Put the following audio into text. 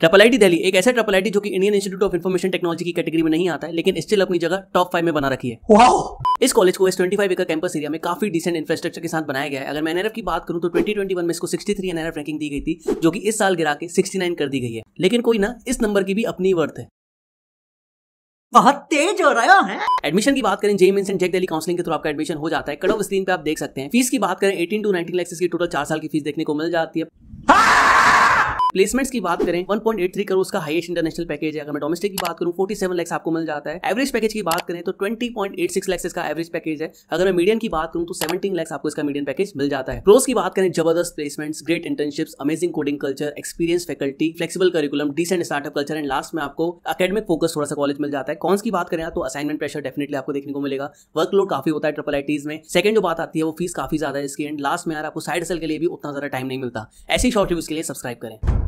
Truffle आई दिल्ली एक ऐसा truffle I जो कि Indian Institute of Information Technology की कैटेगरी में नहीं आता है लेकिन स्टिल अपनी जगह टॉप फाइव में बना रखी है wow! इस कॉलेज को इस twenty five acre campus area में काफी डिसेंट इंफ्रास्ट्रक्चर के साथ बनाया गया है अगर मैं एनआरएफ की बात करूं तो 2021 में इसको 63 थ्री एनआरएफ रैंकिंग दी गई थी जो कि इस साल गिरा के 69 कर दी गई है लेकिन कोई ना इस नंबर की भी अपनी वर्थ है बहुत तेज हो रहा है एडमिशन की बात करें JEE Mains and JAC Delhi counselling के थ्रू आपका एडमिशन हो जाता है कट ऑफ स्क्रीन पे आप देख सकते हैं फीस की बात करें एटीन टू 19 लैक्स की टोटल चार साल की फीस देखने को मिल जाती है हाँ! प्लेसमेंट्स की बात करें 1.83 करोड़ उसका हाईएस्ट इंटरनेशनल पैकेज है अगर मैं डोमेस्टिक की बात करूं 47 लाख आपको मिल जाता है एवरेज पैकेज की बात करें तो 20.86 लाख इसका एवरेज पैकेज है अगर मैं मीडियम की बात करूं तो 17 लाख आपको इसका मीडियम पैकेज मिल जाता है प्रोस की बात करें जबरदस्त placements great internships amazing coding culture experience faculty flexible curriculum decent startup culture and last में आपको अकेडमिक फोकस थोड़ा सा कॉलेज मिल जाता है कॉन्स की बात करें तो असाइनमेंट प्रेशर डेफिनेटली आपको देखने को मिलेगा वर्कलोड काफी होता है ट्रिपल आईटीज में सेकंड जो बात आती है वो फीस काफी ज्यादा है इसकी एंड लास्ट में यार आपको साइड सेल के लिए भी उतना ज्यादा टाइम नहीं मिलता ऐसी शॉर्ट व्यूज के लिए सब्सक्राइब करें